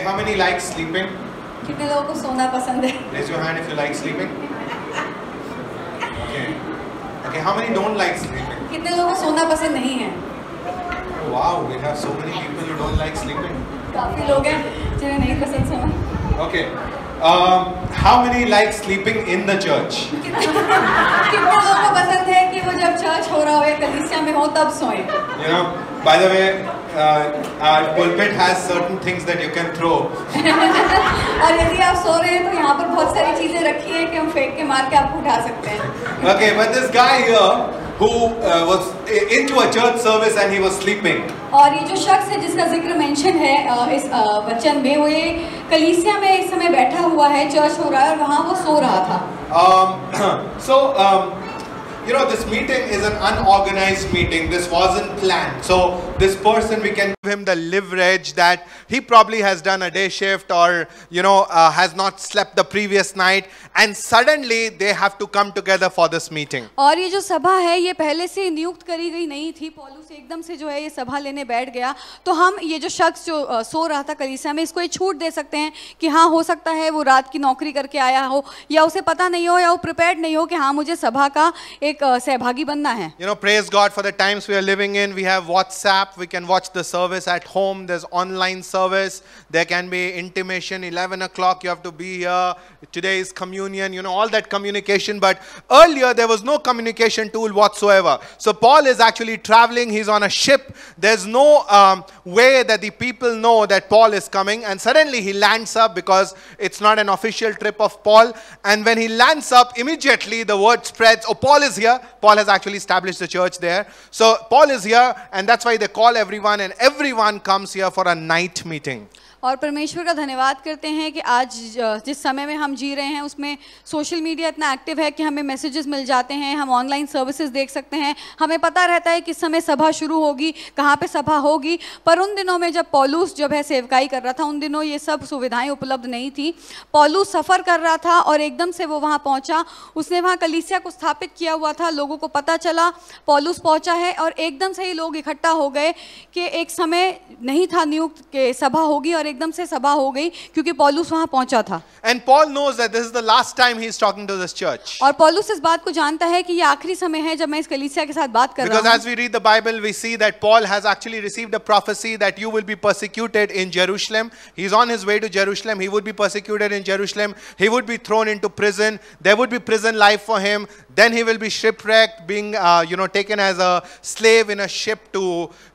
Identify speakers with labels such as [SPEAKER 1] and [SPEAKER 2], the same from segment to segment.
[SPEAKER 1] Say how many like sleeping?
[SPEAKER 2] कितने लोगों को सोना पसंद है?
[SPEAKER 1] Raise your hand if you like sleeping. Okay. Okay. How many don't like sleeping?
[SPEAKER 2] कितने लोगों को सोना पसंद नहीं है?
[SPEAKER 1] Wow, we have so many people who don't like sleeping.
[SPEAKER 2] काफी लोग हैं जिन्हें नहीं पसंद सोना.
[SPEAKER 1] Okay. Um, how many like sleeping in the church? कितने
[SPEAKER 2] लोगों को पसंद है कि वो जब चर्च हो रहा हो या कलीसिया में हो तब सोएं?
[SPEAKER 1] You know, by the way, uh, our uh, pulpit has certain things that you can throw.
[SPEAKER 2] And if you are sleeping, then तो यहाँ पर बहुत सारी चीजें रखी हैं कि हम फेंक के
[SPEAKER 1] Okay, but this guy here who uh, was into a church service and he was sleeping.
[SPEAKER 2] And this person, शख्स है जिसका mentioned मेंशन है uh, इस uh, वचन में वो ये कलीसिया में एक समय बैठा हुआ है चर्च हो
[SPEAKER 1] Um, so. Um, you know, this meeting is an unorganized meeting. This wasn't planned. So this person we can give him the leverage that he probably has done a day shift or you know uh, has not slept the previous night and suddenly they have to come together for this meeting
[SPEAKER 2] और ये जो सभा है ये पहले से नियुक्त करी गई नहीं थी पॉलूस एकदम से जो है ये सभा लेने बैठ गया तो हम ये जो शख्स जो आ, सो रहा था कलीसिया में इसको ये छूट दे सकते हैं कि हाँ हो सकता है वो रात की नौकरी करके आया हो या उसे पता नहीं हो या वो प्रिपेयर्ड नहीं हो कि हाँ मुझे सभा का एक सहभागी बनना है
[SPEAKER 1] you know praise God for the times we are living in we have WhatsApp We can watch the service at home. There's online service. There can be intimation. 11 o'clock, you have to be here. Today is communion. You know, all that communication. But earlier, there was no communication tool whatsoever. So Paul is actually traveling. He's on a ship. There's no um, way that the people know that Paul is coming. And suddenly he lands up because it's not an official trip of Paul. And when he lands up, immediately the word spreads. Oh, Paul is here. Paul has actually established the church there. So Paul is here. And that's why they call call everyone and everyone comes here for a night meeting.
[SPEAKER 2] और परमेश्वर का धन्यवाद करते हैं कि आज जिस समय में हम जी रहे हैं उसमें सोशल मीडिया इतना एक्टिव है कि हमें मैसेजेस मिल जाते हैं हम ऑनलाइन सर्विसेज देख सकते हैं हमें पता रहता है किस समय सभा शुरू होगी कहाँ पर सभा होगी पर उन दिनों में जब पॉलूस जब है सेवकाई कर रहा था उन दिनों ये सब सुविधाएँ उपलब्ध नहीं थी पॉलूस सफ़र कर रहा था और एकदम से वो वहाँ पहुँचा उसने वहाँ कलीसिया को स्थापित किया हुआ था लोगों को पता चला पॉलूस पहुँचा है और एकदम से ही लोग इकट्ठा हो गए कि एक समय नहीं था नियुक्त के सभा होगी और एकदम से सभा हो गई क्योंकि पॉलुस वहां पहुंचा था and Paul knows that this is the
[SPEAKER 1] last time he is talking to this church
[SPEAKER 2] और पॉलुस इस बात को जानता है कि ये आखिरी समय है जब मैं इस कलीसिया के साथ बात कर Because रहा हूं because
[SPEAKER 1] as we read the Bible we see that Paul has actually received a prophecy that you will be persecuted in Jerusalem he is on his way to Jerusalem he would be persecuted in Jerusalem he would be thrown into prison there would be prison life for him then he will be shipwrecked being uh, you know taken as a slave in a ship to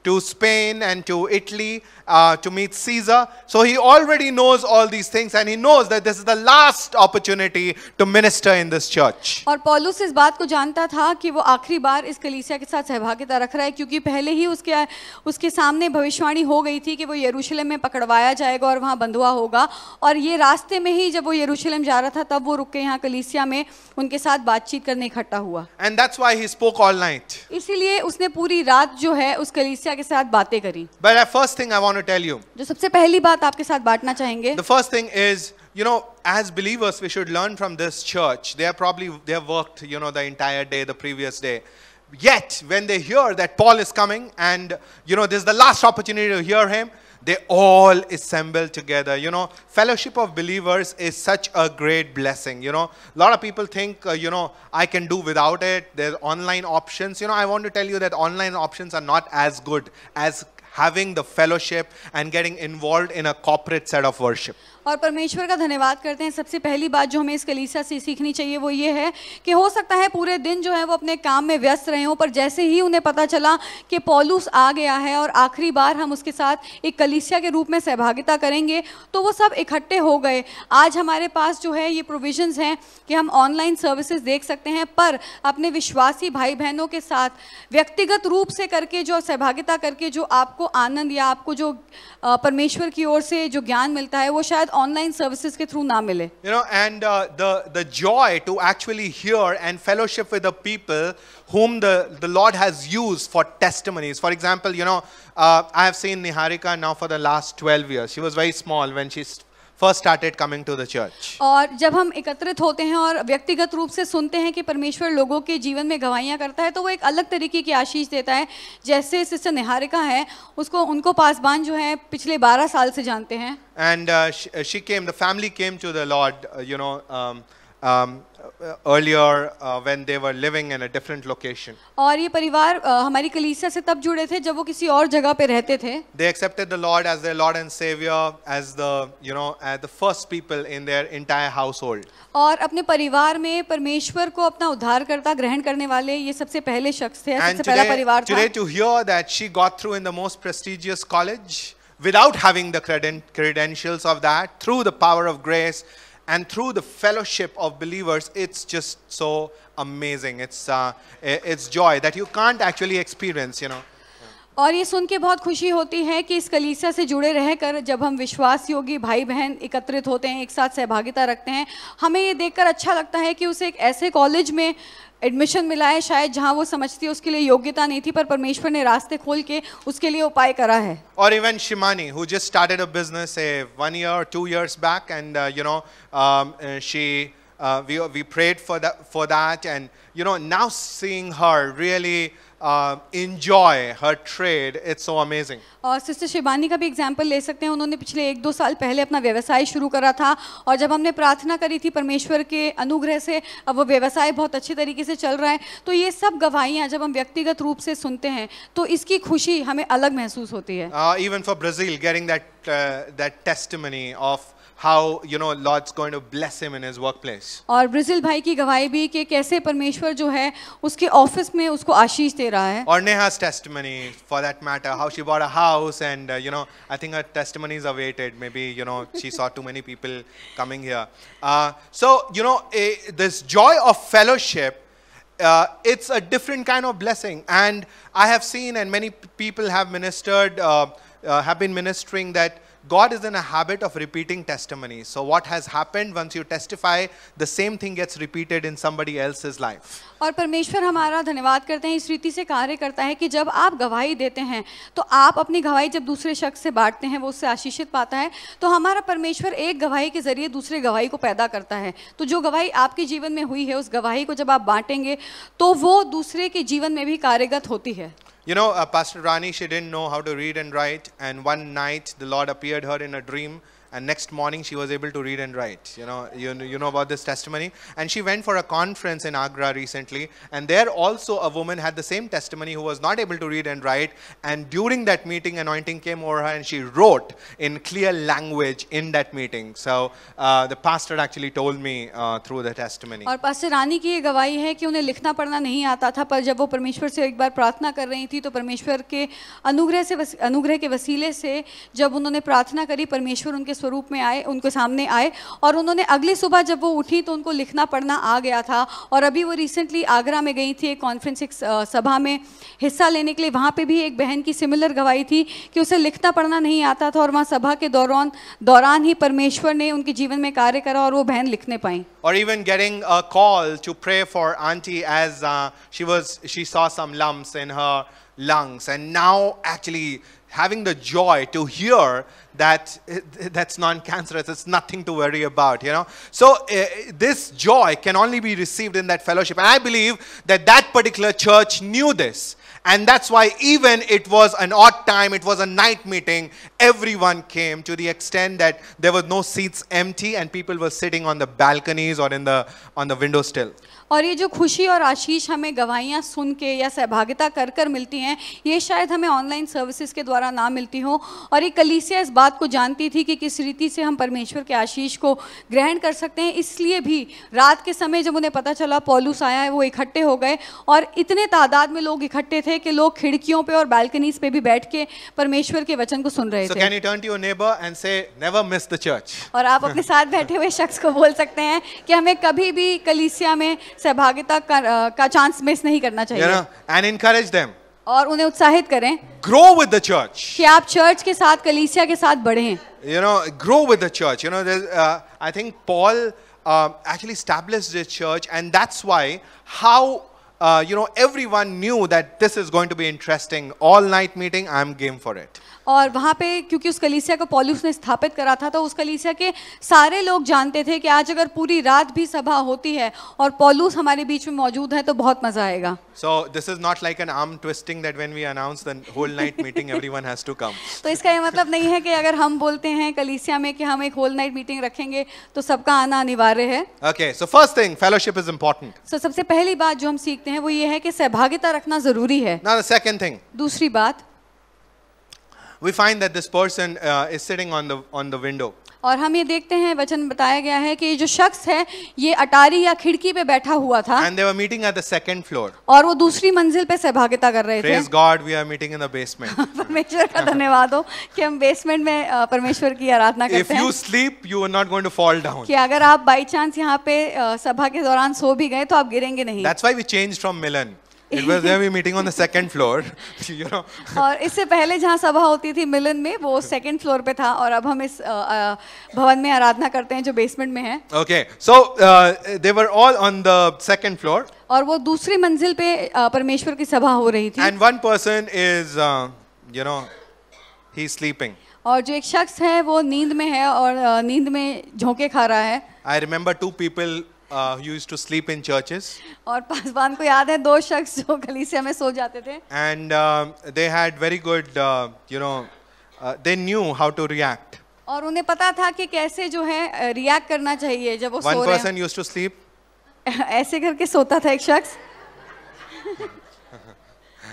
[SPEAKER 1] to Spain and to Italy uh, to meet Caesar. So he already knows all these things and he knows that this is the last opportunity to minister in this church.
[SPEAKER 2] और पौलुस इस बात को जानता था कि वो आखिरी बार इस कलीसिया के साथ सहभागिता रख रहा है क्योंकि पहले ही उसके उसके सामने भविष्यवाणी हो गई थी कि वो यरूशलेम में पकड़वाया जाएगा और वहाँ बंधुआ होगा और ये रास्ते में ही जब वो यरूशलेम जा रहा था तब वो रुक के यहाँ कलीसिया में उनके साथ बातचीत करने इकट्ठा हुआ
[SPEAKER 1] and that's why he spoke all night
[SPEAKER 2] इसीलिए उसने पूरी रात जो है उस कलीसिया But
[SPEAKER 1] first thing I want to tell you.
[SPEAKER 2] The
[SPEAKER 1] first thing is you know as believers we should learn from this church. They are probably they have worked you know the entire day the previous day. Yet when they hear that Paul is coming and you know this is the last opportunity to hear him they all assemble together. You know, fellowship of believers is such a great blessing. You know, a lot of people think, uh, you know, I can do without it. There's online options. You know, I want to tell you that online options are not as good as having the fellowship and getting involved in a corporate set of worship.
[SPEAKER 2] और परमेश्वर का धन्यवाद करते हैं सबसे पहली बात जो हमें इस कलीसा से सीखनी चाहिए वो ये है कि हो सकता है पूरे दिन जो है वो अपने काम में व्यस्त रहे हों पर जैसे ही उन्हें पता चला कि पॉलूस आ गया है और आखिरी बार हम उसके साथ एक कलीसिया के रूप में सहभागिता करेंगे तो वो सब इकट्ठे हो गए आज हमारे पास जो है ये प्रोविजन हैं कि हम ऑनलाइन सर्विसेज देख सकते हैं पर अपने विश्वासी भाई बहनों के साथ व्यक्तिगत रूप से करके जो सहभागिता करके जो आपको आनंद या आपको जो परमेश्वर की ओर से जो ज्ञान मिलता है वो शायद ऑनलाइन सर्विसेज के थ्रू ना You
[SPEAKER 1] know, and and uh, the the joy to actually hear and fellowship with the whom the, the Lord has used for testimonies. For example, you know, uh, I have seen Niharika now for the last 12 years. She was very small when she first started coming to the church.
[SPEAKER 2] और जब हम एकत्रित होते हैं और व्यक्तिगत रूप से सुनते हैं कि परमेश्वर लोगों के जीवन में गवाहियाँ करता है तो वो एक अलग तरीके की आशीष देता है जैसे सिस्टर निहारिका है उसको उनको पासवान जो है पिछले 12 साल से जानते हैं.
[SPEAKER 1] And uh, she, she came, the family came to the Lord, uh, um, um, earlier uh, when they were living in a different location.
[SPEAKER 2] और ये परिवार uh, हमारी कलीसिया से तब जुड़े थे जब वो किसी और जगह पे रहते थे.
[SPEAKER 1] They accepted the Lord as their Lord and Savior, as the you know as the first people in their entire household.
[SPEAKER 2] और अपने परिवार में परमेश्वर को अपना उद्धारकर्ता ग्रहण करने वाले ये सबसे पहले शख्स थे, सबसे पहला परिवार था. Today
[SPEAKER 1] to hear that she got through in the most prestigious college without having the creden credentials of that through the power of grace and through the fellowship of believers it's just so amazing it's uh, it's joy that you can't actually experience you know
[SPEAKER 2] और ये सुन के बहुत खुशी होती है कि इस कलीसा से जुड़े रहकर जब हम विश्वास योगी भाई बहन एकत्रित होते हैं एक साथ सहभागिता रखते हैं हमें ये देखकर अच्छा लगता है कि उसे एक ऐसे कॉलेज में एडमिशन मिला है शायद जहाँ वो समझती है उसके लिए योग्यता नहीं थी पर परमेश्वर ने रास्ते खोल के उसके लिए उपाय करा है
[SPEAKER 1] और even Shimani who just started a business a one year two years back and you know she we we prayed for that for that and you know now seeing her uh, enjoy her trade. It's so amazing.
[SPEAKER 2] और sister Shivani का भी example ले सकते हैं उन्होंने पिछले एक दो साल पहले अपना व्यवसाय शुरू करा था और जब हमने प्रार्थना करी थी परमेश्वर के अनुग्रह से अब वो व्यवसाय बहुत अच्छे तरीके से चल रहा है तो ये सब गवाहियाँ जब हम व्यक्तिगत रूप से सुनते हैं तो इसकी खुशी हमें अलग महसूस होती है
[SPEAKER 1] even for Brazil getting that that testimony of how you know Lord's going to bless him in his workplace.
[SPEAKER 2] और ब्रिजिल भाई की गवाही भी कि कैसे परमेश्वर जो है उसके ऑफिस में उसको आशीष दे रहा है.
[SPEAKER 1] Or Neha's testimony for that matter, how she bought a house and uh, you know I think her testimony is awaited. Maybe you know she saw too many people coming here. Uh, so you know a, this joy of fellowship uh, it's a different kind of blessing. And I have seen, and many people have ministered, uh, uh, have been ministering that God is in a habit of repeating testimony. So what has happened once you testify, the same thing gets repeated in somebody else's life.
[SPEAKER 2] और परमेश्वर हमारा धन्यवाद करते हैं इस रीति से कार्य करता है कि जब आप गवाही देते हैं तो आप अपनी गवाही जब दूसरे शख्स से बांटते हैं वो उससे आशीषित पाता है तो हमारा परमेश्वर एक गवाही के जरिए दूसरे गवाही को पैदा करता है तो जो गवाही आपके जीवन में हुई है उस गवाही को जब आप बांटेंगे तो वो दूसरे के जीवन में भी कार्यगत होती है
[SPEAKER 1] You know, uh, Pastor Rani, she didn't know how to read and write, and one night the Lord appeared her in a dream and next morning she was able to read and write. You know, you, you know about this testimony. And she went for a conference in Agra recently, and there also a woman had the same testimony who was not able to read and write. And during that meeting, anointing came over her, and she wrote in clear language in that meeting. So uh, the pastor actually told me uh, through the testimony. और
[SPEAKER 2] Pastor रानी की ये गवाही है कि उन्हें लिखना पढ़ना नहीं आता था पर जब वो परमेश्वर से एक बार प्रार्थना कर रही थी तो परमेश्वर के अनुग्रह से अनुग्रह के वसीले से जब उन्होंने प्रार्थना करी परमेश्वर उनके स्वरूप में आए उनके सामने आए और उन्होंने अगली सुबह जब वो उठी तो उनको लिखना पढ़ना आ गया था और अभी वो रिसेंटली आगरा में गई थी एक कॉन्फ्रेंस एक सभा में हिस्सा लेने के लिए वहाँ पर भी एक बहन की सिमिलर गवाही थी कि उसे लिखना पढ़ना नहीं आता था और वहाँ सभा के दौरान दौरान ही परमेश्वर ने उनके जीवन में कार्य करा और वो बहन लिखने पाई
[SPEAKER 1] और even getting a call to pray for aunty as she was she saw some lumps in her lungs and now actually having the joy to hear that that's non-cancerous it's nothing to worry about you know so uh, this joy can only be received in that fellowship and i believe that that particular church knew this and that's why even it was an odd time it was a night meeting everyone came to the extent that there were no seats empty and people were sitting on the balconies or in the on the window still
[SPEAKER 2] और ये जो खुशी और आशीष हमें गवाहियाँ सुन के या सहभागिता कर कर मिलती हैं ये शायद हमें ऑनलाइन सर्विसेज के द्वारा ना मिलती हो और ये कलीसिया इस बात को जानती थी कि किस रीति से हम परमेश्वर के आशीष को ग्रहण कर सकते हैं इसलिए भी रात के समय जब उन्हें पता चला पॉलूस आया है वो इकट्ठे हो गए और इतने तादाद में लोग इकट्ठे थे कि लोग खिड़कियों पर और बैल्कनीज पर भी बैठ के परमेश्वर के वचन को सुन रहे
[SPEAKER 1] थे और आप अपने
[SPEAKER 2] साथ बैठे हुए शख्स को बोल सकते हैं कि हमें कभी भी कलीसिया में सहभागिता का चांस मिस नहीं करना चाहिए
[SPEAKER 1] एंड इनकरेज देम
[SPEAKER 2] और उन्हें उत्साहित करें
[SPEAKER 1] ग्रो विद द चर्च
[SPEAKER 2] कि आप चर्च के साथ कलीसिया के साथ बढ़े
[SPEAKER 1] you know grow with the church you know I think Paul actually establish the church and that's why how you know everyone knew that this is going to be interesting all night meeting I am game for it
[SPEAKER 2] और वहाँ पे क्योंकि उस कलीसिया को Paulus ने स्थापित करा था तो उस कलीसिया के सारे लोग जानते थे कि आज अगर पूरी रात भी सभा होती है और पॉलूस हमारे बीच में मौजूद है तो बहुत मजा आएगा
[SPEAKER 1] so this is not like an arm twisting that when we announce the whole night meeting everyone has to come
[SPEAKER 2] तो इसका ये मतलब नहीं है कि अगर हम बोलते हैं कलीसिया में कि हम एक होल नाइट मीटिंग रखेंगे तो सबका आना अनिवार्य है
[SPEAKER 1] okay so first thing fellowship is important
[SPEAKER 2] so सबसे पहली बात जो हम सीखते हैं वो ये है कि सहभागिता रखना जरूरी है नाउ द सेकंड थिंग दूसरी बात
[SPEAKER 1] we find that this person uh, is sitting on the on the window
[SPEAKER 2] और हम ये देखते हैं वचन बताया गया है कि जो शख्स है ये अटारी या खिड़की पे बैठा हुआ था And
[SPEAKER 1] they were meeting at the second floor.
[SPEAKER 2] और वो दूसरी मंजिल पे सहभागिता कर रहे Praise थे
[SPEAKER 1] God, we are meeting in the basement.
[SPEAKER 2] परमेश्वर का धन्यवाद हो कि हम बेसमेंट में परमेश्वर की आराधना करते If हैं if you
[SPEAKER 1] sleep you are not going to fall कि
[SPEAKER 2] अगर आप बाई चांस यहाँ पे सभा के दौरान सो भी गए तो आप गिरेंगे नहीं
[SPEAKER 1] that's why we change from मिलन It was there we meeting on the second floor, you know.
[SPEAKER 2] और इससे पहले जहाँ सभा होती थी मिलन में वो second floor पे था और अब हम इस भवन में आराधना करते हैं जो basement में है
[SPEAKER 1] so uh, they were all on the second floor.
[SPEAKER 2] और वो दूसरी मंजिल पे परमेश्वर की सभा हो रही थी
[SPEAKER 1] and one person is you know he sleeping.
[SPEAKER 2] और जो एक शख्स है वो नींद में है और नींद में झोंके खा रहा है
[SPEAKER 1] I remember two people uh, used to sleep in churches.
[SPEAKER 2] और पासवान को याद है दो शख्स जो कलीसिया में सो जाते थे.
[SPEAKER 1] And uh, they had very good, uh, you know, uh, they knew how to react.
[SPEAKER 2] और उन्हें पता था कि कैसे जो है रिएक्ट करना चाहिए जब वो सो रहे हैं. One
[SPEAKER 1] person used to sleep.
[SPEAKER 2] ऐसे करके सोता था एक शख्स.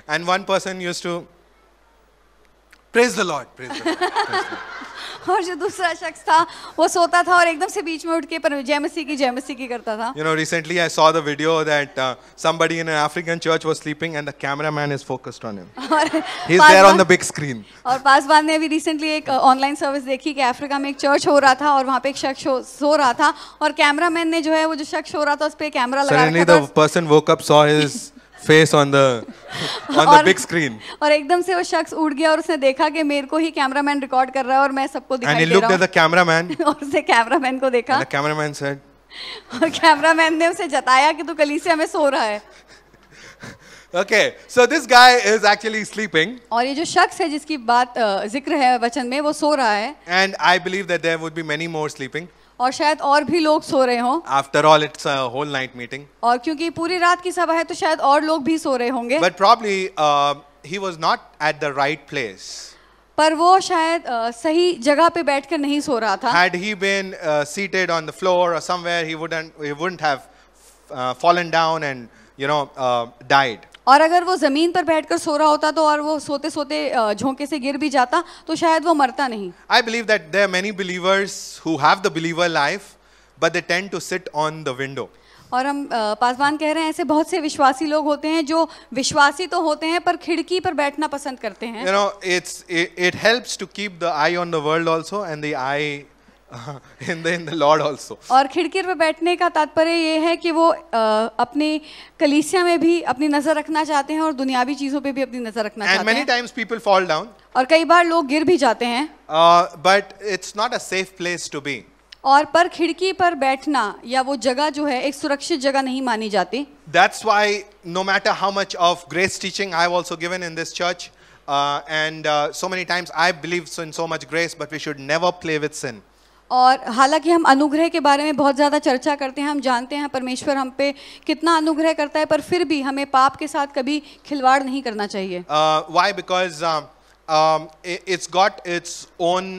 [SPEAKER 1] And one person used to praise the Lord. Praise
[SPEAKER 2] the Lord. Praise the Lord. और जो दूसरा शख्स था वो सोता था और एकदम से बीच में उठ के पर जय मसीह की जय मसीह की करता था you
[SPEAKER 1] know recently I saw the video that somebody in an African church was sleeping and the cameraman is focused on him
[SPEAKER 2] he is there on the big screen और पासवान ने अभी रिसेंटली एक ऑनलाइन uh, सर्विस देखी कि Africa में एक church हो रहा था और वहां पे एक शख्स सो रहा था और कैमरामैन ने जो है वो जो शख्स हो रहा था उस पे कैमरा लगा रखा था
[SPEAKER 1] person woke up saw his face on the on the big screen
[SPEAKER 2] और एकदम से वो शख्स उड़ गया और उसने देखा कि मेरे को ही कैमरामैन रिकॉर्ड कर रहा है और मैं सबको दिखाई दे रहा हूं and he looked at the cameraman और उसने कैमरामैन को देखा द
[SPEAKER 1] कैमरामैन सेड
[SPEAKER 2] और कैमरामैन ने उसे जताया कि तू कलीसिया में सो रहा है
[SPEAKER 1] okay so this guy is actually sleeping
[SPEAKER 2] और ये जो शख्स है जिसकी बात जिक्र है वचन में वो सो रहा है
[SPEAKER 1] and I believe that there would be many more sleeping
[SPEAKER 2] और शायद और भी लोग सो रहे हों
[SPEAKER 1] after all it's a whole night meeting
[SPEAKER 2] और क्योंकि पूरी रात की सभा है तो शायद और लोग भी सो रहे होंगे but
[SPEAKER 1] probably he was not at the right place
[SPEAKER 2] पर वो शायद uh, सही जगह पे बैठकर नहीं सो रहा था had
[SPEAKER 1] he been uh, seated on the floor or somewhere he wouldn't he wouldn't have uh, fallen down and you know uh, died
[SPEAKER 2] और अगर वो ज़मीन पर बैठकर सो रहा होता तो और वो सोते सोते झोंके से गिर भी जाता तो शायद वो मरता नहीं I believe
[SPEAKER 1] that there many believers who the believer life but they tend to sit on the window
[SPEAKER 2] और हम पासवान कह रहे हैं ऐसे बहुत से विश्वासी लोग होते हैं जो विश्वासी तो होते हैं पर खिड़की पर बैठना पसंद करते हैं you know
[SPEAKER 1] it's it helps to keep the eye on the world also and the eye in the in the Lord also
[SPEAKER 2] और खिड़की पर बैठने का तात्पर्य ये है कि वो अपने कलीसिया में भी अपनी नजर रखना चाहते हैं और दुनियावी चीजों पे भी अपनी नजर रखना चाहते हैं and many
[SPEAKER 1] times people fall down
[SPEAKER 2] और कई बार लोग गिर भी जाते हैं
[SPEAKER 1] but it's not a safe place to be
[SPEAKER 2] और पर खिड़की पर बैठना या वो जगह जो है एक सुरक्षित जगह नहीं मानी जाती
[SPEAKER 1] that's why no matter how much of grace teaching I have also given in this church and so many times I believe in so much grace but we should never play with sin
[SPEAKER 2] और हालांकि हम अनुग्रह के बारे में बहुत ज़्यादा चर्चा करते हैं हम जानते हैं परमेश्वर हम पे कितना अनुग्रह करता है पर फिर भी हमें पाप के साथ कभी खिलवाड़ नहीं करना चाहिए
[SPEAKER 1] why because it's got its own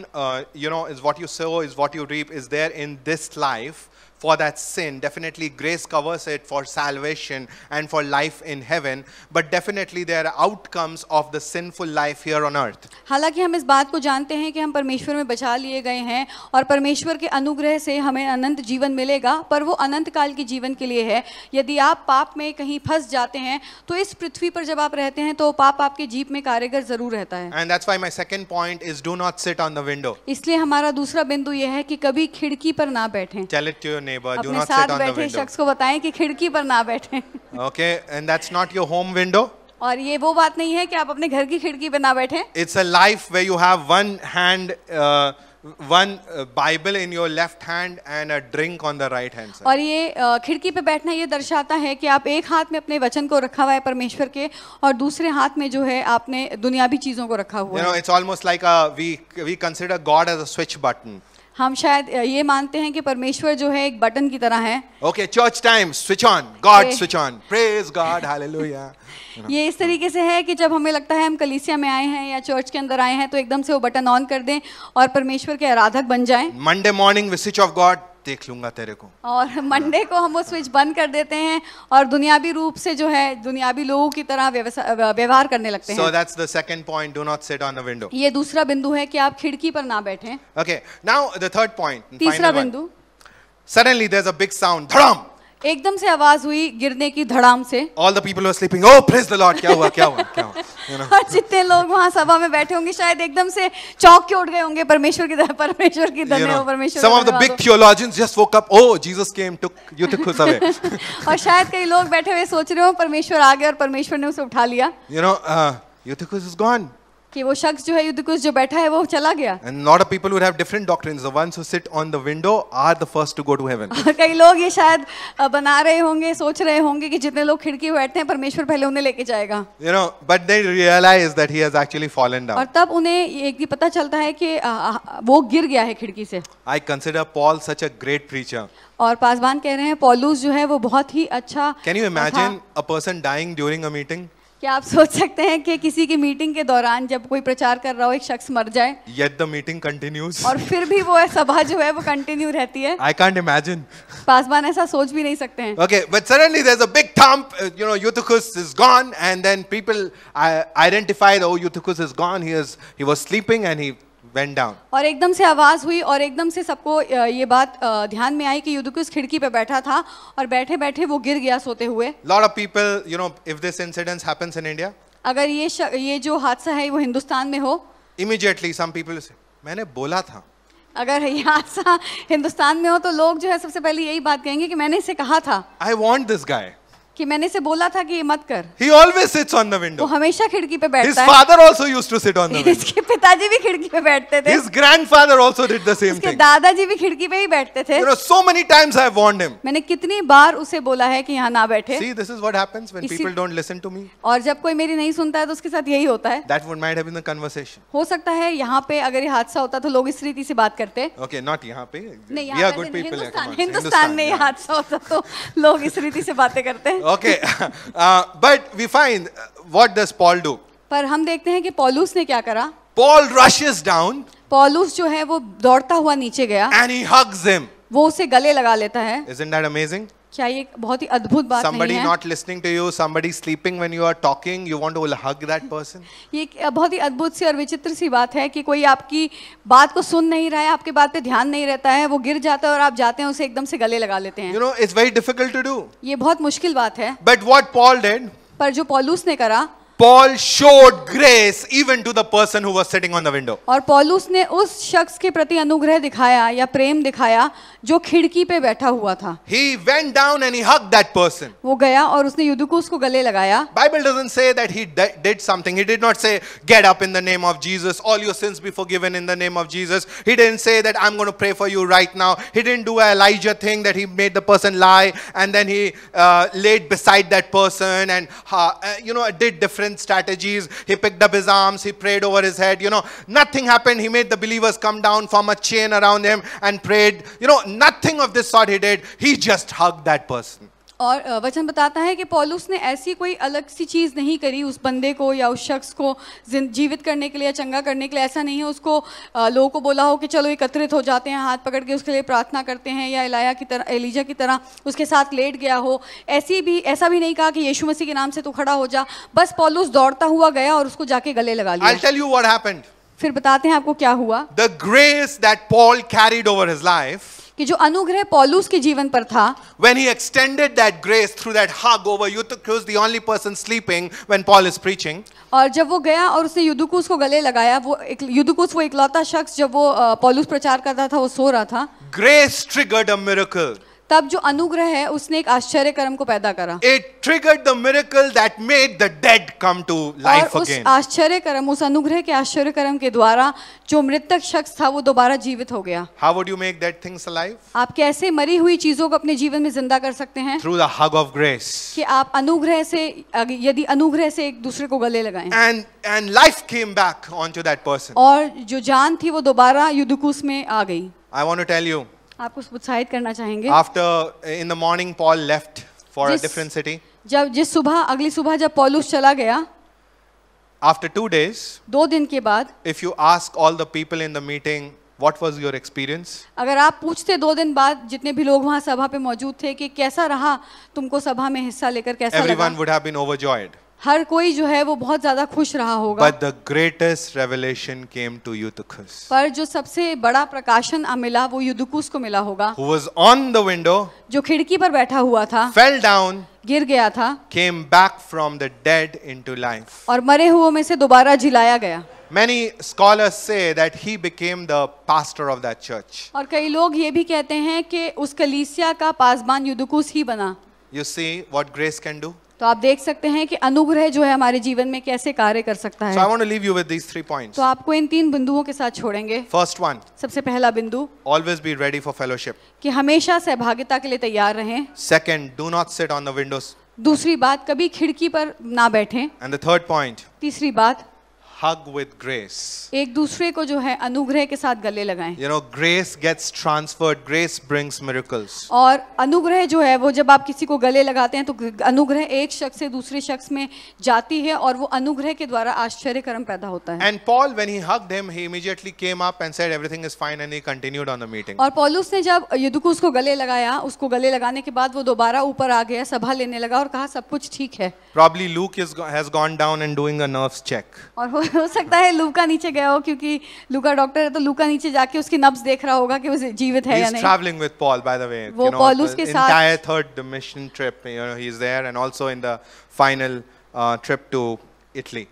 [SPEAKER 1] you know is what you is is what you reap is there in this life for that sin. Definitely, grace covers it for salvation and for life in heaven. But definitely, there are outcomes of the sinful life here on earth.
[SPEAKER 2] हालांकि हम इस बात को जानते हैं कि हम परमेश्वर में बचा लिए गए हैं और परमेश्वर के अनुग्रह से हमें अनंत जीवन मिलेगा पर वो अनंत काल के जीवन के लिए है यदि आप पाप में कहीं फंस जाते हैं तो इस पृथ्वी पर जब आप रहते हैं तो पाप आपके जीप में कारगर जरूर रहता है
[SPEAKER 1] and that's why my second point is do not sit on the window
[SPEAKER 2] इसलिए हमारा दूसरा बिंदु यह है कि कभी खिड़की पर ना बैठें
[SPEAKER 1] tell it to your neighbor. Do not sit on the window. शख्स
[SPEAKER 2] को बताएं कि खिड़की पर ना बैठे
[SPEAKER 1] okay and that's not your home window
[SPEAKER 2] और ये वो बात नहीं है कि आप अपने घर की खिड़की पर ना बैठे
[SPEAKER 1] it's a life way you have one hand one Bible in your left hand and a drink on the right hand और
[SPEAKER 2] ये uh, खिड़की पे बैठना ये दर्शाता है कि आप एक हाथ में अपने वचन को रखा हुआ है परमेश्वर के और दूसरे हाथ में जो है आपने दुनियावी चीजों को रखा हुआ है स्विच बटन हम शायद ये मानते हैं कि परमेश्वर जो है एक बटन की तरह है
[SPEAKER 1] okay church time switch on God switch on praise God hallelujah
[SPEAKER 2] ये इस तरीके से है कि जब हमें लगता है हम कलीसिया में आए हैं या चर्च के अंदर आए हैं तो एकदम से वो बटन ऑन कर दें और परमेश्वर के आराधक बन जाएं
[SPEAKER 1] Monday morning switch off God देख लूंगा तेरे को
[SPEAKER 2] और मंडे को हम वो स्विच बंद कर देते हैं और दुनियावी रूप से जो है दुनियावी लोगों की तरह व्यवहार करने लगते हैं so
[SPEAKER 1] that's the second point do not sit on window
[SPEAKER 2] ये दूसरा बिंदु है कि आप खिड़की पर ना बैठें
[SPEAKER 1] okay now the third point तीसरा बिंदु suddenly there is a big sound धड़ाम
[SPEAKER 2] एकदम से आवाज हुई गिरने की धड़ाम से
[SPEAKER 1] all the people were sleeping oh praise the Lord क्या हुआ क्या हुआ क्या
[SPEAKER 2] हुआ और जितने लोग वहां सभा में बैठे होंगे शायद एकदम से चौक के उठ गए होंगे परमेश्वर की परमेश्वर की धन्य परमेश्वर some of the big
[SPEAKER 1] theologians just woke up oh Jesus came took you took away
[SPEAKER 2] और शायद कई लोग बैठे हुए सोच रहे हो परमेश्वर आ गए और परमेश्वर ने उसे उठा लिया
[SPEAKER 1] यू नो इज गॉन
[SPEAKER 2] कि वो शख्स जो है युद्ध युद्धकुश जो बैठा है वो चला गया
[SPEAKER 1] and not a people who have different doctrines the ones who sit on the window are the first to go to heaven
[SPEAKER 2] कई लोग ये शायद बना रहे होंगे सोच रहे होंगे कि जितने लोग खिड़की पे बैठते हैं परमेश्वर पहले उन्हें लेके जाएगा
[SPEAKER 1] you know but they realize that he has actually fallen down और
[SPEAKER 2] तब उन्हें एक दिन पता चलता है कि वो गिर गया है खिड़की से
[SPEAKER 1] I consider Paul such a great preacher
[SPEAKER 2] और पासवान कह रहे हैं पॉलूस जो है वो बहुत ही अच्छा can you imagine
[SPEAKER 1] a person dying during a meeting
[SPEAKER 2] क्या आप सोच सकते हैं कि किसी की मीटिंग के दौरान जब कोई प्रचार कर रहा हो एक शख्स मर जाए
[SPEAKER 1] येट द मीटिंग कंटिन्यूज और
[SPEAKER 2] फिर भी वो सभा जो है वो कंटिन्यू रहती है
[SPEAKER 1] आई कांट इमेजिन
[SPEAKER 2] पासवान ऐसा सोच भी नहीं सकते हैं
[SPEAKER 1] okay but suddenly there is a big thump you know Eutychus is gone and then people identify the Eutychus is gone he is he was sleeping and he went down.
[SPEAKER 2] और एकदम से आवाज हुई और एकदम से सबको ये बात ध्यान में आई कि युद्ध युद्धकुस खिड़की पे बैठा था और बैठे बैठे वो गिर गया सोते हुए
[SPEAKER 1] Lot of people, you know, if this incident happens in India.
[SPEAKER 2] अगर ये ये जो हादसा है वो हिंदुस्तान में हो.
[SPEAKER 1] Immediately some people say, मैंने बोला था.
[SPEAKER 2] अगर ये हादसा हिंदुस्तान में हो तो लोग जो है सबसे पहले यही बात कहेंगे कि मैंने इसे कहा था.
[SPEAKER 1] I want this guy.
[SPEAKER 2] कि मैंने से बोला था कि ये मत कर
[SPEAKER 1] he always sits on the window
[SPEAKER 2] हमेशा खिड़की पे बैठता है his father
[SPEAKER 1] also used to sit on the window इसके
[SPEAKER 2] पिताजी भी खिड़की पे बैठते थे his
[SPEAKER 1] grandfather also did the same thing इसके
[SPEAKER 2] दादाजी भी खिड़की पे ही बैठते थे you know so many times I have warned him मैंने कितनी बार उसे बोला है कि यहां ना बैठे see this is what happens when people
[SPEAKER 1] don't listen to me
[SPEAKER 2] और जब कोई मेरी नहीं सुनता है तो उसके साथ यही होता है
[SPEAKER 1] that would might have been the conversation
[SPEAKER 2] हो सकता है यहां पे अगर ये हादसा होता तो लोग इस रीति से बात करते
[SPEAKER 1] ओके नॉट यहां पे we are good people Hindustan में
[SPEAKER 2] हादसा होता तो लोग इस रीति से बातें करते हैं okay
[SPEAKER 1] uh, but we find what does paul do
[SPEAKER 2] पर हम देखते हैं कि पॉलूस ने क्या करा
[SPEAKER 1] paul rushes down
[SPEAKER 2] पॉलूस जो है वो दौड़ता हुआ नीचे गया and he hugs him वो उसे गले लगा लेता है
[SPEAKER 1] isn't that amazing
[SPEAKER 2] क्या ये बहुत ही अद्भुत बात somebody नहीं है somebody
[SPEAKER 1] not listening to you somebody sleeping when you are talking you want to hug that person
[SPEAKER 2] ये बहुत ही अद्भुत सी और विचित्र सी बात है कि कोई आपकी बात को सुन नहीं रहा है आपके बात पे ध्यान नहीं रहता है वो गिर जाता है और आप जाते हैं उसे एकदम से गले लगा लेते हैं you know it's very difficult to do ये बहुत मुश्किल बात है
[SPEAKER 1] but what Paul did
[SPEAKER 2] पर जो पॉलूस ने करा
[SPEAKER 1] Paul showed grace even to the person who was sitting on the window.
[SPEAKER 2] और पौलुस ने उस शख्स के प्रति अनुग्रह दिखाया या प्रेम दिखाया जो खिड़की पे बैठा हुआ था. He went down and
[SPEAKER 1] he hugged that person.
[SPEAKER 2] वो गया और उसने यूदुकुस को गले लगाया.
[SPEAKER 1] Bible doesn't say that he did something. He did not say get up in the name of Jesus. All your sins be forgiven in the name of Jesus. He didn't say that I'm going to pray for you right now. He didn't do a Elijah thing that he made the person lie and then he uh, laid beside that person and uh, you know did different different strategies. He picked up his arms, he prayed over his head. You know, nothing happened. He made the believers come down, form a chain around him, and prayed. You know, nothing of this sort he did. He just hugged that person.
[SPEAKER 2] और वचन बताता है कि पॉलुस ने ऐसी कोई अलग सी चीज़ नहीं करी उस बंदे को या उस शख्स को जीवित करने के लिए या चंगा करने के लिए ऐसा नहीं है उसको लोगों को बोला हो कि चलो एकत्रित हो जाते हैं हाथ पकड़ के उसके लिए प्रार्थना करते हैं या इलाया की तरह एलिजा की तरह उसके साथ लेट गया हो ऐसी भी ऐसा भी नहीं कहा कि यीशु मसीह के नाम से तो खड़ा हो जा बस पॉलुस दौड़ता हुआ गया और उसको जाके गले लगा लिया फिर बताते हैं आपको क्या हुआ
[SPEAKER 1] the grace that Paul carried over his life
[SPEAKER 2] कि जो अनुग्रह पौलुस के जीवन पर था
[SPEAKER 1] when he extended that grace through that hug over Eutychus the only person sleeping when Paul is preaching
[SPEAKER 2] और जब वो गया और उसने युदुकुस को गले लगाया वो युदुकुस वो इकलौता शख्स जब वो पौलुस प्रचार करता था वो सो रहा था
[SPEAKER 1] grace triggered a miracle
[SPEAKER 2] तब जो अनुग्रह है उसने एक आश्चर्य कर्म को पैदा करा it
[SPEAKER 1] triggered the miracle that made the dead come to life again उस
[SPEAKER 2] आश्चर्य कर्म उस अनुग्रह के आश्चर्य कर्म के द्वारा जो मृतक शख्स था वो दोबारा जीवित हो गया
[SPEAKER 1] how would you make that things alive
[SPEAKER 2] आप कैसे मरी हुई चीजों को अपने जीवन में जिंदा कर सकते हैं
[SPEAKER 1] through the hug of grace
[SPEAKER 2] कि आप अनुग्रह से यदि अनुग्रह से एक दूसरे को गले लगाएं and and life
[SPEAKER 1] came back on to that person
[SPEAKER 2] और जो जान थी वो दोबारा युदुकुस में आ गई
[SPEAKER 1] I want to tell you
[SPEAKER 2] आपको उत्साहित करना चाहेंगे
[SPEAKER 1] after in the morning Paul left for a different city
[SPEAKER 2] जब जिस सुबह अगली सुबह जब पॉलुस चला गया
[SPEAKER 1] आफ्टर टू डेज
[SPEAKER 2] दो दिन के बाद
[SPEAKER 1] if you ask all the people in the meeting what was your experience
[SPEAKER 2] अगर आप पूछते दो दिन बाद जितने भी लोग वहां सभा पे मौजूद थे कि कैसा रहा तुमको सभा में हिस्सा लेकर कैसा everyone
[SPEAKER 1] would have been overjoyed
[SPEAKER 2] हर कोई जो है वो बहुत ज्यादा खुश रहा होगा but
[SPEAKER 1] the greatest revelation came to Eutychus
[SPEAKER 2] पर जो सबसे बड़ा प्रकाशन मिला वो युदुकुस को मिला होगा
[SPEAKER 1] who was on the window
[SPEAKER 2] जो खिड़की पर बैठा हुआ था फेल डाउन गिर गया था
[SPEAKER 1] came back from the dead into life
[SPEAKER 2] और मरे हुओं में से दोबारा जिलाया गया
[SPEAKER 1] Many scholars say that he became the pastor of that church.
[SPEAKER 2] और कई लोग ये भी कहते हैं कि उस कलीसिया का पासबान युदुकुस ही बना.
[SPEAKER 1] You see what grace can do?
[SPEAKER 2] तो आप देख सकते हैं कि अनुग्रह जो है हमारे जीवन में कैसे कार्य कर सकता है so I want
[SPEAKER 1] to leave you with these three points.
[SPEAKER 2] तो आपको इन तीन बिंदुओं के साथ छोड़ेंगे First one, सबसे पहला बिंदु
[SPEAKER 1] always be ready for fellowship.
[SPEAKER 2] कि हमेशा सहभागिता के लिए तैयार रहें
[SPEAKER 1] Second, do not sit on the windows.
[SPEAKER 2] दूसरी बात कभी खिड़की पर ना बैठें
[SPEAKER 1] And the third point,
[SPEAKER 2] तीसरी बात
[SPEAKER 1] hug with grace
[SPEAKER 2] एक दूसरे को जो है अनुग्रह के साथ गले लगाएं
[SPEAKER 1] you know grace gets transferred grace brings miracles
[SPEAKER 2] और अनुग्रह जो है वो जब आप किसी को गले लगाते हैं तो अनुग्रह एक शख्स से दूसरे शख्स में जाती है और वो अनुग्रह के द्वारा आश्चर्यकर्म पैदा होता है and
[SPEAKER 1] paul when he hugged him he immediately came up and said everything is fine and he continued on the meeting
[SPEAKER 2] और पौलुस ने जब युदुकुस को गले लगाया उसको गले लगाने के बाद वो दोबारा ऊपर आ गया सभा लेने लगा और कहा सब कुछ ठीक है
[SPEAKER 1] Probably Luke is, has gone down and doing a nerves check.
[SPEAKER 2] और हो, हो सकता है लूका नीचे गया हो क्योंकि लूका डॉक्टर है तो लूका नीचे जाके उसकी नब्ज देख रहा होगा कि वो जीवित है या नहीं. He's
[SPEAKER 1] traveling with Paul by the way. वो पॉलुस के साथ entire third mission trip you know he's there and also in the final uh, trip to Italy.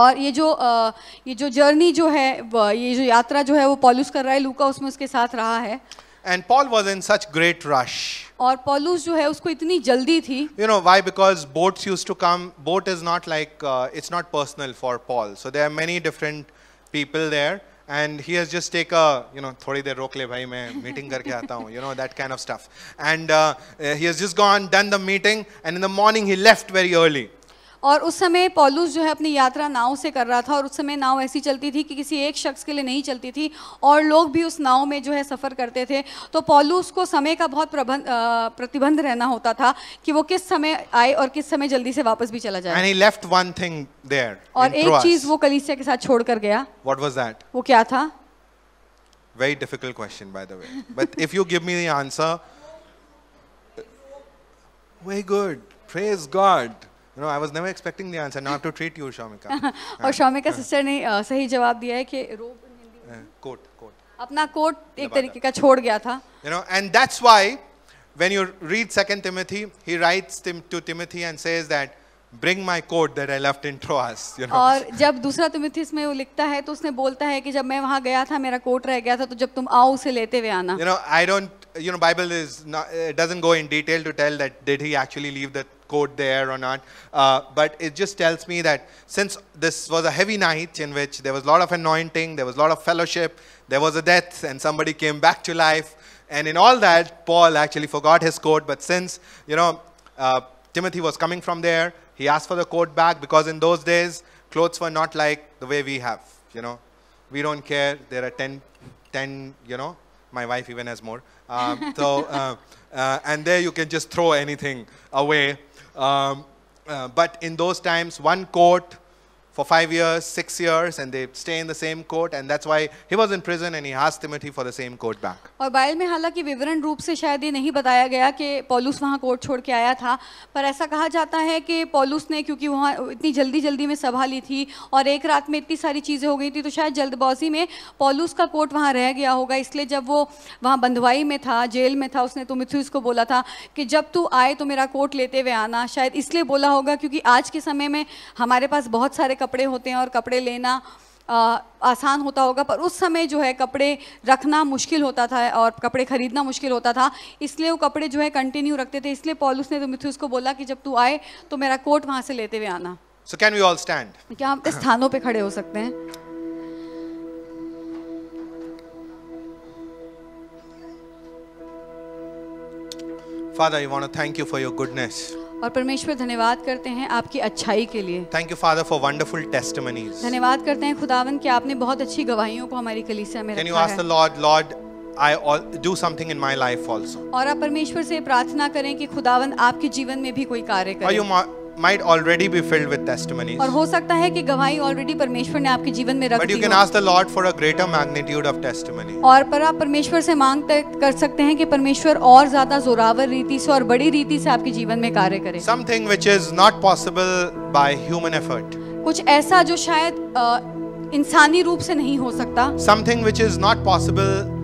[SPEAKER 2] और ये जो आ, ये जो जर्नी जो है ये जो यात्रा जो है वो पॉलुस कर रहा है लूका उसमें उसके साथ रहा है
[SPEAKER 1] and Paul was in such great rush.
[SPEAKER 2] और पॉलूस जो है उसको इतनी जल्दी थी
[SPEAKER 1] You know why? Because boats used to come. Boat is not like uh, it's not personal for Paul. So there are many different people there, and he has just taken a you know थोड़ी देर रोक ले भाई मैं meeting करके आता हूँ. You know that kind of stuff. And uh, he has just gone done the meeting, and in the morning he left very early.
[SPEAKER 2] और उस समय पॉलूस जो है अपनी यात्रा नाव से कर रहा था और उस समय नाव ऐसी चलती थी कि किसी एक शख्स के लिए नहीं चलती थी और लोग भी उस नाव में जो है सफ़र करते थे तो पॉलूस को समय का बहुत प्रबंध प्रतिबंध रहना होता था कि वो किस समय आए और किस समय जल्दी से वापस भी चला जाए
[SPEAKER 1] लेफ्ट वन थिंग और एक चीज
[SPEAKER 2] वो कलीसिया के साथ छोड़ कर गया वॉट वॉज दैट वो क्या था
[SPEAKER 1] very difficult question by the way but if you give me the answer very good praise god You know, I was never expecting the answer. Now I have to treat you, Shomika.
[SPEAKER 2] और शोमिका sister ने सही जवाब दिया है कि रोब coat coat अपना coat एक तरीके का छोड़ गया था
[SPEAKER 1] you know and that's why when you read second timothy he writes to timothy and says that bring my coat that I left in Troas. You know. और
[SPEAKER 2] जब दूसरा तिमिथिस में वो लिखता है तो उसने बोलता है कि जब मैं वहाँ गया था मेरा कोट रह गया था तो जब तुम आओ उसे लेते हुए आना. You know
[SPEAKER 1] I don't you know Bible is not, doesn't go in detail to tell that did he actually leave the code there or not. Uh, but it just tells me that since this was a heavy night in which there was a lot of anointing, there was a lot of fellowship, there was a death, and somebody came back to life. And in all that, Paul actually forgot his code. But since, you know, uh, Timothy was coming from there, he asked for the code back because in those days, clothes were not like the way we have, you know. We don't care. There are 10, 10 you know, my wife even has more. Um, so, uh, uh, and there you can just throw anything away. Um, uh, but in those times, one coat for five years, six years, and they stay in the same court, and that's why he was in prison and he asked Timothy for the same court back.
[SPEAKER 2] और Bible में हालांकि विवरण रूप से शायद ये नहीं बताया गया कि पॉलुस वहाँ कोर्ट छोड़ के आया था पर ऐसा कहा जाता है कि पॉलुस ने क्योंकि वहाँ इतनी जल्दी जल्दी में सभा ली थी और एक रात में इतनी सारी चीज़ें हो गई थी तो शायद जल्दबाजी में पॉलुस का कोर्ट वहाँ रह गया होगा इसलिए जब वो वहाँ बंधवाई में था जेल में था उसने तो को बोला था कि जब तू आए तो मेरा कोर्ट लेते हुए आना शायद इसलिए बोला होगा क्योंकि आज के समय में हमारे पास बहुत सारे कपड़े होते हैं और कपड़े लेना आ, आसान होता होगा पर उस समय जो है कपड़े रखना मुश्किल होता था और कपड़े खरीदना मुश्किल होता था इसलिए वो कपड़े जो है कंटिन्यू रखते थे इसलिए पॉलुस ने तो मिथ्यूस को बोला कि जब तू आए तो मेरा कोट वहां से लेते हुए आना
[SPEAKER 1] so can we all stand
[SPEAKER 2] क्या हम स्थानों पे खड़े हो सकते हैं
[SPEAKER 1] father I want to thank you for your goodness
[SPEAKER 2] और परमेश्वर धन्यवाद करते हैं आपकी अच्छाई के लिए
[SPEAKER 1] thank you father for wonderful testimonies धन्यवाद
[SPEAKER 2] करते हैं खुदावन कि आपने बहुत अच्छी गवाहियों को हमारी कलीसिया में रखा है
[SPEAKER 1] lord lord I do something in my life also.
[SPEAKER 2] और आप परमेश्वर से प्रार्थना करें कि खुदावन आपके जीवन में भी कोई कार्य करे।
[SPEAKER 1] might already be filled with testimonies. और
[SPEAKER 2] हो सकता है कि गवाही ऑलरेडी परमेश्वर ने आपके जीवन में रख दी But you can ask
[SPEAKER 1] the Lord for a greater magnitude of testimony.
[SPEAKER 2] और पर आप परमेश्वर से मांग कर सकते हैं कि परमेश्वर और ज्यादा जोरावर रीति से और बड़ी रीति से आपके जीवन में कार्य करे Something
[SPEAKER 1] which is not possible by human effort.
[SPEAKER 2] कुछ ऐसा जो शायद इंसानी रूप से नहीं हो सकता Something which is not possible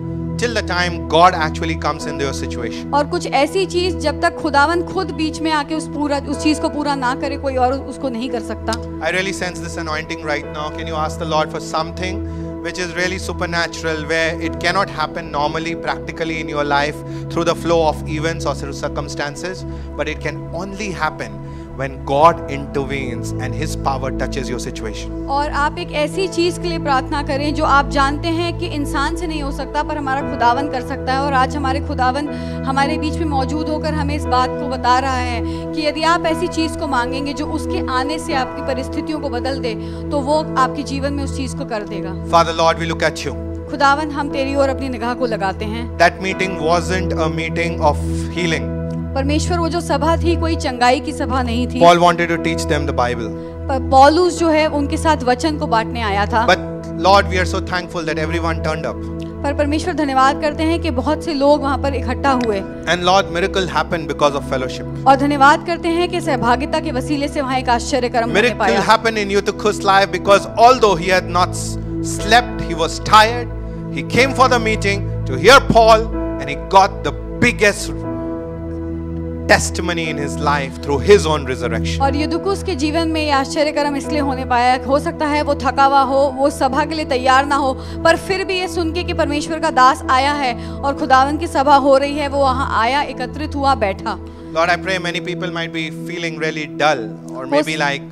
[SPEAKER 2] till the time
[SPEAKER 1] God actually comes in your situation.
[SPEAKER 2] और कुछ ऐसी चीज जब तक खुदावन खुद बीच में आके उस पूरा उस चीज को पूरा ना करे कोई और उसको नहीं कर सकता.
[SPEAKER 1] I really sense this anointing right now. Can you ask the Lord for something? which is really supernatural, where it cannot happen normally, practically in your life through the flow of events or through circumstances, but it can only happen when God intervenes and His power touches your situation.
[SPEAKER 2] और आप एक ऐसी चीज के लिए प्रार्थना करें जो आप जानते हैं कि इंसान से नहीं हो सकता पर हमारा खुदावन कर सकता है और आज हमारे खुदावन हमारे बीच में मौजूद होकर हमें इस बात को बता रहा है कि यदि आप ऐसी चीज को मांगेंगे जो उसके आने से आपकी परिस्थितियों को बदल दे तो वो आपके जीवन में उस चीज को कर देगा
[SPEAKER 1] Father Lord, we look at you.
[SPEAKER 2] खुदावन हम तेरी और अपनी निगाह को लगाते हैं
[SPEAKER 1] That meeting wasn't a meeting of healing.
[SPEAKER 2] परमेश्वर वो जो सभा थी कोई चंगाई की सभा नहीं थी Paul
[SPEAKER 1] wanted to teach them the Bible.
[SPEAKER 2] पर जो है उनके साथ वचन को बांटने आया था But
[SPEAKER 1] Lord, we are so thankful that everyone turned up
[SPEAKER 2] पर परमेश्वर धन्यवाद करते हैं कि बहुत से लोग वहाँ पर इकट्ठा हुए
[SPEAKER 1] and lord miracle happened because of fellowship
[SPEAKER 2] और धन्यवाद करते हैं कि सहभागिता के वसीले से वहाँ एक आश्चर्य कर्म होने पाया
[SPEAKER 1] miracle happened in life because although he had not slept he was tired he came for the meeting to hear Paul and he got the biggest testimony in his life through his own resurrection.
[SPEAKER 2] और यदुकुस के जीवन में यह आश्चर्यकर्म isliye hone paya हो सकता है वो थका हुआ हो वो सभा के लिए तैयार ना हो पर फिर भी ये सुन के कि परमेश्वर का दास आया है और खुदावन की सभा हो रही है वो वहाँ आया एकत्रित हुआ बैठा
[SPEAKER 1] Lord, I pray many people might be feeling really dull or maybe like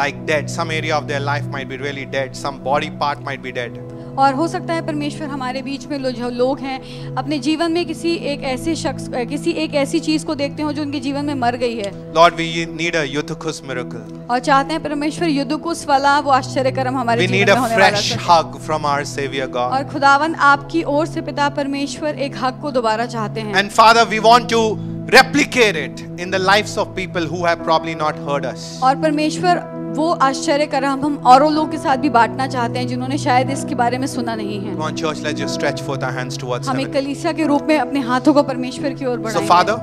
[SPEAKER 1] like dead. Some area of their life might be really dead. Some body part might be dead.
[SPEAKER 2] और हो सकता है परमेश्वर हमारे बीच में जो लोग हैं अपने जीवन में किसी एक ऐसे शख्स किसी एक ऐसी चीज को देखते हो जो उनके जीवन में मर गई है
[SPEAKER 1] lord we need a Eutychus miracle.
[SPEAKER 2] और चाहते हैं परमेश्वर युद्धकुस वाला वो आश्चर्यकर्म हमारे we जीवन में होने वाला है
[SPEAKER 1] hug from our savior god और
[SPEAKER 2] खुदावन आपकी ओर से पिता परमेश्वर एक हक को दोबारा चाहते हैं
[SPEAKER 1] and father we want to replicate it in the lives of people who have probably not heard us
[SPEAKER 2] और परमेश्वर वो आश्चर्य कर हम हम औरों लोगों के साथ भी बांटना चाहते हैं जिन्होंने शायद इसके बारे में सुना नहीं है
[SPEAKER 1] on, church, let's हम एक
[SPEAKER 2] कलीसिया के रूप में अपने हाथों को परमेश्वर की ओर बढ़ाएं so, Father,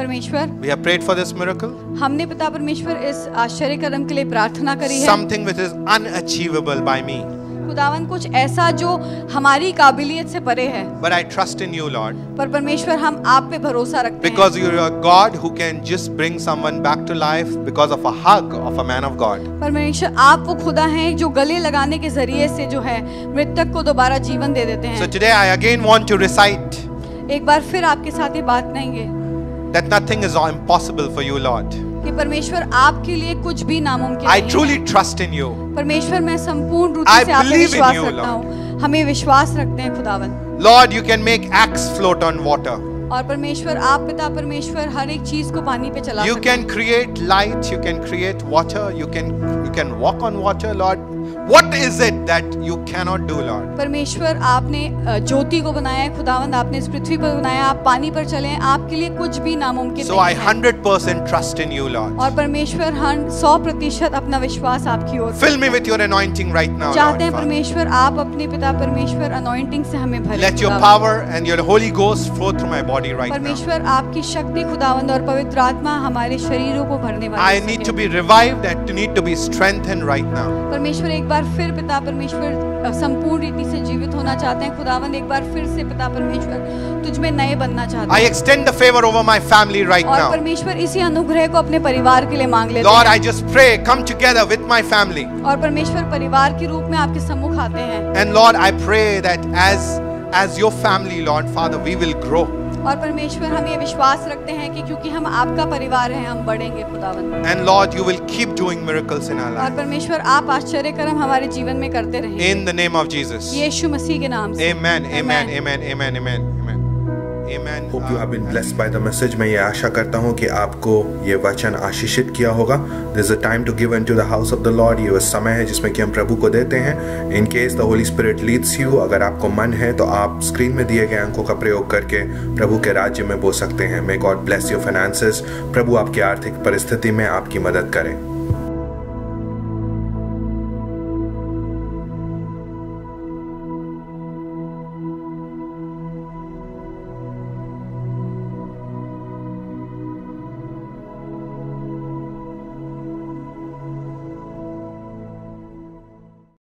[SPEAKER 2] परमेश्वर
[SPEAKER 1] we have prayed for this miracle.
[SPEAKER 2] हमने पिता परमेश्वर इस आश्चर्य कर्म के लिए प्रार्थना करी है Something which is
[SPEAKER 1] unachievable by me.
[SPEAKER 2] खुदावन कुछ ऐसा जो हमारी काबिलियत से परे है
[SPEAKER 1] but I trust in you lord
[SPEAKER 2] पर परमेश्वर हम आप पे भरोसा रखते हैं because
[SPEAKER 1] you are God who can just bring someone back to life because of a hug of a man of God
[SPEAKER 2] परमेश्वर आप वो खुदा हैं जो गले लगाने के जरिए से जो है मृतक को दोबारा जीवन दे देते हैं
[SPEAKER 1] so today I again want to recite
[SPEAKER 2] एक बार फिर आपके साथ ये बात करेंगे
[SPEAKER 1] that nothing is impossible for you lord
[SPEAKER 2] कि परमेश्वर आपके लिए कुछ भी नामुमकिन I truly trust in you परमेश्वर मैं संपूर्ण रूप से आप विश्वास रखता हूँ हमें विश्वास रखते हैं खुदावन
[SPEAKER 1] lord you can make axe float on water
[SPEAKER 2] और परमेश्वर आप पिता परमेश्वर हर एक चीज को पानी पे चला you can
[SPEAKER 1] create light you can create water you can you can walk on water lord what is it that you cannot do lord
[SPEAKER 2] परमेश्वर आपने ज्योति को बनाया है खुदावंद आपने इस पृथ्वी पर बनाया आप पानी पर चले आपके लिए कुछ भी नामुमकिन so नहीं
[SPEAKER 1] है 100% trust in you lord
[SPEAKER 2] और परमेश्वर 100% अपना विश्वास आपकी ओर fill me
[SPEAKER 1] with your anointing right now चाहते हैं
[SPEAKER 2] परमेश्वर आप अपने पिता परमेश्वर anointing से हमें भरें let your power
[SPEAKER 1] and your holy ghost flow through my body right now
[SPEAKER 2] परमेश्वर आपकी शक्ति खुदावंद और पवित्र आत्मा हमारे शरीरों को भरने वाली I need to be
[SPEAKER 1] revived and need to be strengthened right now
[SPEAKER 2] परमेश्वर एक बार फिर फिर पिता परमेश्वर संपूर्ण रीति से जीवित होना चाहते हैं खुदावन एक बार फिर से पिता परमेश्वर तुझमें नए बनना चाहते हैं I extend
[SPEAKER 1] the favour over my family right now और
[SPEAKER 2] परमेश्वर इसी अनुग्रह को अपने परिवार के लिए मांग लेते हैं lord I
[SPEAKER 1] just pray come together with my family
[SPEAKER 2] और परमेश्वर परिवार के रूप में आपके सम्मुख आते हैं and lord
[SPEAKER 1] I pray that age age your family lord father we will grow
[SPEAKER 2] और परमेश्वर हम ये विश्वास रखते हैं कि क्योंकि हम आपका परिवार हैं हम बढ़ेंगे खुदावन and lord you
[SPEAKER 1] will keep doing miracles in our और
[SPEAKER 2] परमेश्वर आप आश्चर्यकर्म हमारे जीवन में करते रहेंगे in
[SPEAKER 1] the name of Jesus
[SPEAKER 2] यीशु मसीह के नाम से
[SPEAKER 1] आमेन आमेन आमेन आमेन आमेन Hope you have been um, blessed by the message. मैं ये आशा करता हूँ कि आपको ये वचन आशीषित किया होगा There's a time to give in to the house of the lord ये उस समय है जिसमें कि हम प्रभु को देते हैं in case the holy Spirit leads you अगर आपको मन है तो आप स्क्रीन में दिए गए अंकों का प्रयोग करके प्रभु के राज्य में बो सकते हैं may God bless your finances. प्रभु आपकी आर्थिक परिस्थिति में आपकी मदद करें